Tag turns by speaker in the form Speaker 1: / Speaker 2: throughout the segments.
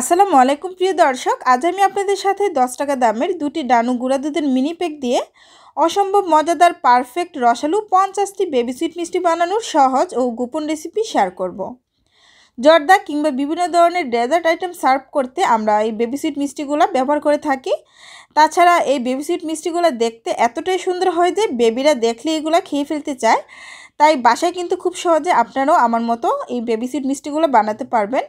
Speaker 1: আসসালামু আলাইকুম প্রিয় দর্শক আজ আমি আপনাদের সাথে দশ টাকা দামের দুটি ডানু গুঁড়া দুধের মিনি প্যাক দিয়ে অসম্ভব মজাদার পারফেক্ট রসালু পঞ্চাশটি বেবি সুইট মিষ্টি বানানোর সহজ ও গোপন রেসিপি শেয়ার করব। জর্দা কিংবা বিভিন্ন ধরনের ডেজার্ট আইটেম সার্ভ করতে আমরা এই বেবি সুইট মিষ্টিগুলো ব্যবহার করে থাকি তাছাড়া এই বেবি সুইট মিষ্টিগুলো দেখতে এতটাই সুন্দর হয় যে বেবিরা দেখলে এগুলো খেয়ে ফেলতে চায় তাই বাসায় কিন্তু খুব সহজে আপনারাও আমার মতো এই বেবি সিট মিষ্টিগুলো বানাতে পারবেন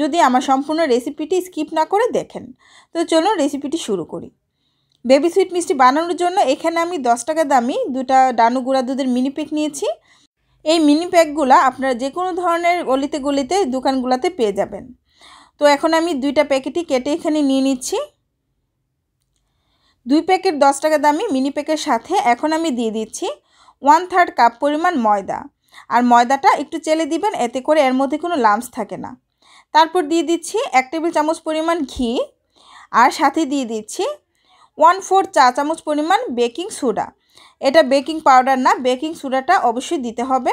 Speaker 1: যদি আমার সম্পূর্ণ রেসিপিটি স্কিপ না করে দেখেন তো চলুন রেসিপিটি শুরু করি বেবি সুইট মিষ্টি বানানোর জন্য এখানে আমি দশ টাকা দামি দুটা ডানু গুঁড়া দুধের মিনি প্যাক নিয়েছি এই মিনি প্যাকগুলা আপনারা যে কোনো ধরনের গলিতে গলিতে দোকানগুলোতে পেয়ে যাবেন তো এখন আমি দুইটা প্যাকেটই কেটে এখানে নিয়ে নিচ্ছি দুই প্যাকেট দশ টাকা দামি মিনি প্যাকের সাথে এখন আমি দিয়ে দিচ্ছি ওয়ান থার্ড কাপ পরিমাণ ময়দা আর ময়দাটা একটু চেলে দিবেন এতে করে এর মধ্যে কোনো লামস থাকে না তারপর দিয়ে দিচ্ছি এক টেবিল চামচ পরিমাণ ঘি আর সাথে দিয়ে দিচ্ছি ওয়ান ফোর চা চামচ পরিমাণ বেকিং সোডা এটা বেকিং পাউডার না বেকিং সোডাটা অবশ্যই দিতে হবে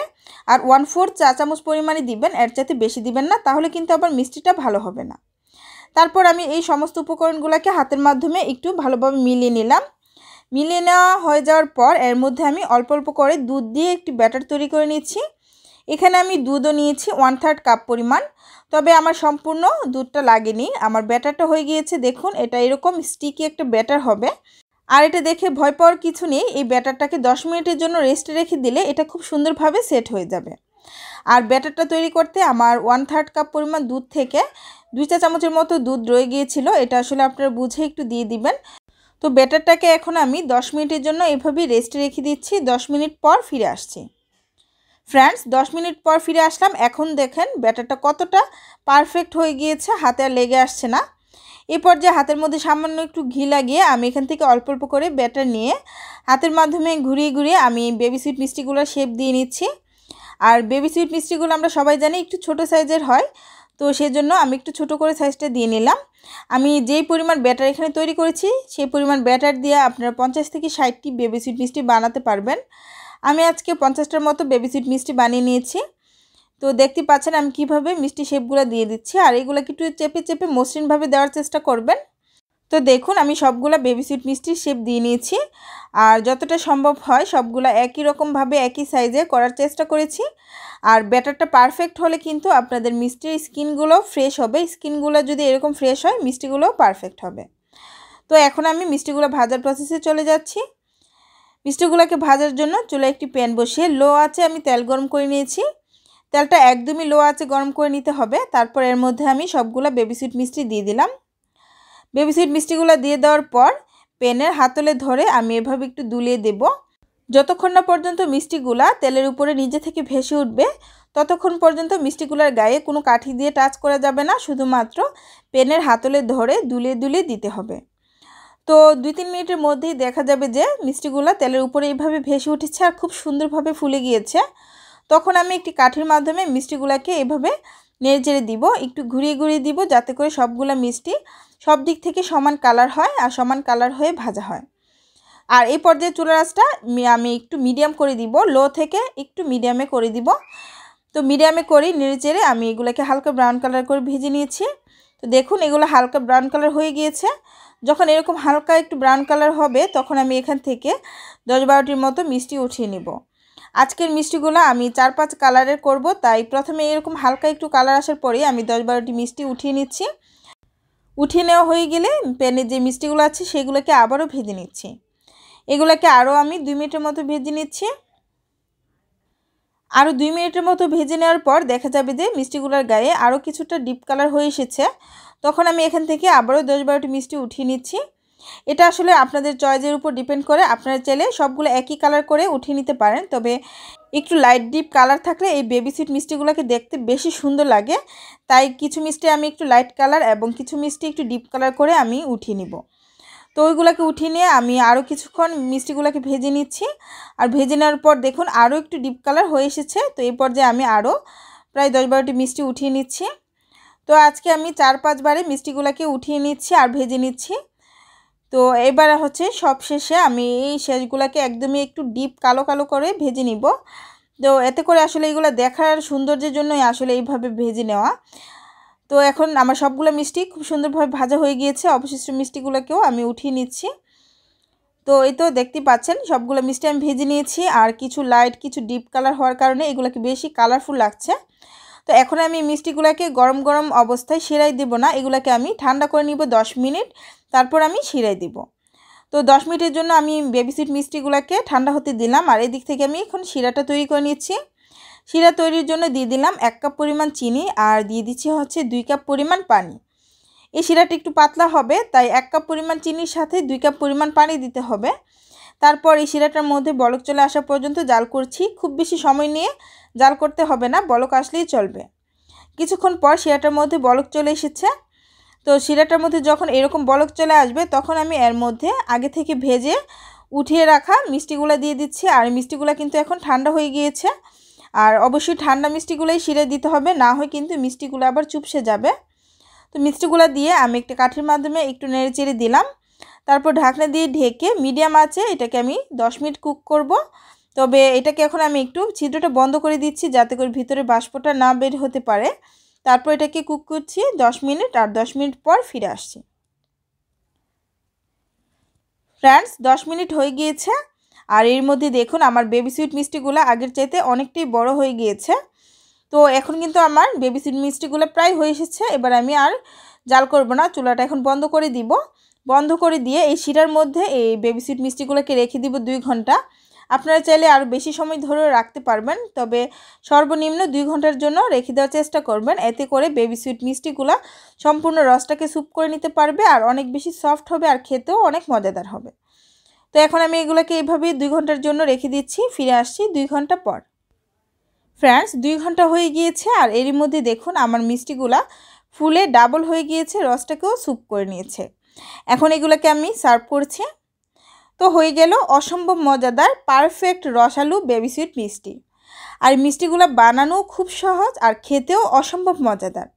Speaker 1: আর ওয়ান ফোর চা চামচ পরিমাণে দিবেন এর চাইতে বেশি দিবেন না তাহলে কিন্তু আবার মিষ্টিটা ভালো হবে না তারপর আমি এই সমস্ত উপকরণগুলোকে হাতের মাধ্যমে একটু ভালোভাবে মিলিয়ে নিলাম মিলিয়ে নেওয়া হয়ে যাওয়ার পর এর মধ্যে আমি অল্প অল্প করে দুধ দিয়ে একটি ব্যাটার তৈরি করে নিচ্ছি এখানে আমি দুধও নিয়েছি ওয়ান থার্ড কাপ পরিমাণ তবে আমার সম্পূর্ণ দুধটা লাগেনি আমার ব্যাটারটা হয়ে গিয়েছে দেখুন এটা এরকম স্টিকি একটা ব্যাটার হবে আর এটা দেখে ভয় পাওয়ার কিছু নেই এই ব্যাটারটাকে দশ মিনিটের জন্য রেস্টে রেখে দিলে এটা খুব সুন্দরভাবে সেট হয়ে যাবে আর ব্যাটারটা তৈরি করতে আমার ওয়ান থার্ড কাপ পরিমাণ দুধ থেকে দুই চা চামচের মতো দুধ রয়ে গিয়েছিল এটা আসলে আপনারা বুঝে একটু দিয়ে দিবেন তো ব্যাটারটাকে এখন আমি 10 মিনিটের জন্য এভাবেই রেস্টে রেখে দিচ্ছি 10 মিনিট পর ফিরে আসছি ফ্রেন্ডস 10 মিনিট পর ফিরে আসলাম এখন দেখেন ব্যাটারটা কতটা পারফেক্ট হয়ে গিয়েছে হাতে আর লেগে আসছে না এরপর যে হাতের মধ্যে সামান্য একটু ঘি লাগিয়ে আমি এখান থেকে অল্প অল্প করে ব্যাটার নিয়ে হাতের মাধ্যমে ঘুরিয়ে ঘুরিয়ে আমি বেবি সুইট মিষ্টিগুলোর শেপ দিয়ে নিচ্ছি আর বেবি সুইট মিষ্টিগুলো আমরা সবাই জানি একটু ছোট সাইজের হয় তো সেই জন্য আমি একটু ছোট করে সাইজটা দিয়ে নিলাম আমি যেই পরিমাণ ব্যাটার এখানে তৈরি করেছি সেই পরিমাণ ব্যাটার দিয়ে আপনারা পঞ্চাশ থেকে ষাটটি বেবি সুইট মিষ্টি বানাতে পারবেন আমি আজকে পঞ্চাশটার মতো বেবি সুইট মিষ্টি বানিয়ে নিয়েছি তো দেখতে পাচ্ছেন আমি কিভাবে মিষ্টি শেপগুলো দিয়ে দিচ্ছি আর এগুলো একটু চেপে চেপে মসৃণভাবে দেওয়ার চেষ্টা করবেন তো দেখুন আমি সবগুলা বেবি সুইট মিষ্টির শেপ দিয়ে নিয়েছি আর যতটা সম্ভব হয় সবগুলা একই রকমভাবে একই সাইজে করার চেষ্টা করেছি আর ব্যাটারটা পারফেক্ট হলে কিন্তু আপনাদের মিষ্টির স্কিনগুলো ফ্রেশ হবে স্কিনগুলো যদি এরকম ফ্রেশ হয় মিষ্টিগুলোও পারফেক্ট হবে তো এখন আমি মিষ্টিগুলো ভাজার প্রসেসে চলে যাচ্ছি মিষ্টিগুলোকে ভাজার জন্য চুলে একটি প্যান বসিয়ে লো আছে আমি তেল গরম করে নিয়েছি তেলটা একদমই লো আছে গরম করে নিতে হবে তারপর এর মধ্যে আমি সবগুলো বেবি সুইট মিষ্টি দিয়ে দিলাম সিট মিষ্টিগুলো দিয়ে দেওয়ার পর পেনের হাতলে ধরে আমি এভাবে একটু দুলিয়ে দেব যতক্ষণ না পর্যন্ত মিষ্টিগুলা তেলের উপরে নিজে থেকে ভেসে উঠবে ততক্ষণ পর্যন্ত মিষ্টিগুলার গায়ে কোনো কাঠি দিয়ে টাচ করা যাবে না শুধুমাত্র পেনের হাতলে ধরে দুলিয়ে দুলিয়ে দিতে হবে তো দুই তিন মিনিটের মধ্যেই দেখা যাবে যে মিষ্টিগুলা তেলের উপরে এইভাবে ভেসে উঠেছে আর খুব সুন্দরভাবে ফুলে গিয়েছে তখন আমি একটি কাঠির মাধ্যমে মিষ্টিগুলাকে এভাবে নেড়ে চেড়ে দিব একটু ঘুরিয়ে ঘুরিয়ে দিব যাতে করে সবগুলা মিষ্টি সব দিক থেকে সমান কালার হয় আর সমান কালার হয়ে ভাজা হয় আর এই পর্যায়ে চুলা আঁচটা আমি একটু মিডিয়াম করে দিব লো থেকে একটু মিডিয়ামে করে দিব তো মিডিয়ামে করি নেড়ে আমি এগুলোকে হালকা ব্রাউন কালার করে ভেজে নিয়েছি তো দেখুন এগুলো হালকা ব্রাউন কালার হয়ে গিয়েছে যখন এরকম হালকা একটু ব্রাউন কালার হবে তখন আমি এখান থেকে দশ বারোটির মতো মিষ্টি উঠিয়ে নিব আজকের মিষ্টিগুলো আমি চার পাঁচ কালারের করব তাই প্রথমে এরকম হালকা একটু কালার আসার পরে আমি দশ বারোটি মিষ্টি উঠিয়ে নিচ্ছি উঠিয়ে নেওয়া হয়ে গেলে প্যানের যে মিষ্টিগুলো আছে সেগুলোকে আবারও ভেজে নিচ্ছি এগুলোকে আরও আমি দুই মিনিটের মতো ভেজে নিচ্ছি আরও দুই মিনিটের মতো ভেজে নেওয়ার পর দেখা যাবে যে মিষ্টিগুলোর গায়ে আরও কিছুটা ডিপ কালার হয়ে এসেছে তখন আমি এখান থেকে আবারও দশ বারোটি মিষ্টি উঠিয়ে নিচ্ছি এটা আসলে আপনাদের চয়েজের উপর ডিপেন্ড করে আপনারা চাইলে সবগুলো একই কালার করে উঠিয়ে নিতে পারেন তবে একটু লাইট ডিপ কালার থাকলে এই বেবি সুইট মিষ্টিগুলোকে দেখতে বেশি সুন্দর লাগে তাই কিছু মিষ্টি আমি একটু লাইট কালার এবং কিছু মিষ্টি একটু ডিপ কালার করে আমি উঠিয়ে নিব তো ওইগুলোকে উঠিয়ে নিয়ে আমি আরও কিছুক্ষণ মিষ্টিগুলোকে ভেজে নিচ্ছি আর ভেজে নেওয়ার পর দেখুন আরও একটু ডিপ কালার হয়ে এসেছে তো এই পর্যায়ে আমি আরও প্রায় দশ বারোটি মিষ্টি উঠিয়ে নিচ্ছি তো আজকে আমি চার পাঁচবারে মিষ্টিগুলোকে উঠিয়ে নিচ্ছি আর ভেজে নিচ্ছি তো এবার হচ্ছে সব শেষে আমি এই শেষগুলোকে একদমই একটু ডিপ কালো কালো করে ভেজে নিব তো এতে করে আসলে এইগুলো দেখার সৌন্দর্যের জন্যই আসলে এইভাবে ভেজে নেওয়া তো এখন আমার সবগুলো মিষ্টি খুব সুন্দরভাবে ভাজা হয়ে গিয়েছে অবশিষ্ট মিষ্টিগুলোকেও আমি উঠিয়ে নিচ্ছি তো এই তো দেখতে পাচ্ছেন সবগুলো মিষ্টি আমি ভেজে নিয়েছি আর কিছু লাইট কিছু ডিপ কালার হওয়ার কারণে এগুলোকে বেশি কালারফুল লাগছে তো এখন আমি মিষ্টিগুলোকে গরম গরম অবস্থায় সেরাই দেব না এগুলাকে আমি ঠান্ডা করে নিব দশ মিনিট তারপর আমি সেরাই দেব তো দশ মিনিটের জন্য আমি বেবিসিট মিষ্টিগুলোকে ঠান্ডা হতে দিলাম আর এদিক থেকে আমি এখন শিরাটা তৈরি করে নিচ্ছি শিরা তৈরির জন্য দিয়ে দিলাম এক কাপ পরিমাণ চিনি আর দিয়ে দিচ্ছি হচ্ছে দুই কাপ পরিমাণ পানি এই শিরাটা একটু পাতলা হবে তাই এক কাপ পরিমাণ চিনির সাথে দুই কাপ পরিমাণ পানি দিতে হবে তারপর এই শিরাটার মধ্যে বলক চলে আসা পর্যন্ত জাল করছি খুব বেশি সময় নিয়ে জাল করতে হবে না বলক আসলেই চলবে কিছুক্ষণ পর শিরাটার মধ্যে বলক চলে এসেছে তো শিরাটার মধ্যে যখন এরকম বলক চলে আসবে তখন আমি এর মধ্যে আগে থেকে ভেজে উঠিয়ে রাখা মিষ্টিগুলো দিয়ে দিচ্ছি আর মিষ্টিগুলো কিন্তু এখন ঠান্ডা হয়ে গিয়েছে আর অবশ্যই ঠান্ডা মিষ্টিগুলোই শিরে দিতে হবে না হয় কিন্তু মিষ্টিগুলো আবার চুপসে যাবে তো মিষ্টিগুলো দিয়ে আমি একটা কাঠির মাধ্যমে একটু নেড়ে চেড়ে দিলাম তারপর ঢাকনা দিয়ে ঢেকে মিডিয়াম আছে এটাকে আমি 10 মিনিট কুক করব তবে এটাকে এখন আমি একটু ছিদ্রটা বন্ধ করে দিচ্ছি যাতে করে ভিতরে বাষ্পটা না বের হতে পারে তারপর এটাকে কুক করছি 10 মিনিট আর 10 মিনিট পর ফিরে আসছি ফ্রেন্ডস 10 মিনিট হয়ে গিয়েছে আর এর মধ্যে দেখুন আমার বেবি সুইট মিষ্টিগুলো আগের চাইতে অনেকটাই বড় হয়ে গিয়েছে তো এখন কিন্তু আমার বেবি সুইট মিষ্টিগুলো প্রায় হয়ে এসেছে এবার আমি আর জাল করব না চুলাটা এখন বন্ধ করে দিব বন্ধ করে দিয়ে এই শিরার মধ্যে এই বেবিসুইট মিষ্টিগুলোকে রেখে দিব দুই ঘন্টা আপনারা চাইলে আরও বেশি সময় ধরে রাখতে পারবেন তবে সর্বনিম্ন দুই ঘন্টার জন্য রেখে দেওয়ার চেষ্টা করবেন এতে করে বেবি সুইট মিষ্টিগুলা সম্পূর্ণ রসটাকে স্যুপ করে নিতে পারবে আর অনেক বেশি সফট হবে আর খেতেও অনেক মজাদার হবে তো এখন আমি এগুলোকে এইভাবেই দুই ঘন্টার জন্য রেখে দিচ্ছি ফিরে আসছি দুই ঘন্টা পর ফ্রেন্ডস দুই ঘন্টা হয়ে গিয়েছে আর এরই মধ্যে দেখুন আমার মিষ্টিগুলা ফুলে ডাবল হয়ে গিয়েছে রসটাকেও স্যুপ করে নিয়েছে এখন এগুলোকে আমি সার্ভ করছি তো হয়ে গেল অসম্ভব মজাদার পারফেক্ট রসালু বেবি সুইট মিষ্টি আর মিষ্টিগুলো বানানো খুব সহজ আর খেতেও অসম্ভব মজাদার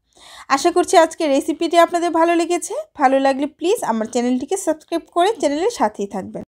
Speaker 1: আশা করছি আজকে রেসিপিটি আপনাদের ভালো লেগেছে ভালো লাগলে প্লিজ আমার চ্যানেলটিকে সাবস্ক্রাইব করে চ্যানেলের সাথেই থাকবেন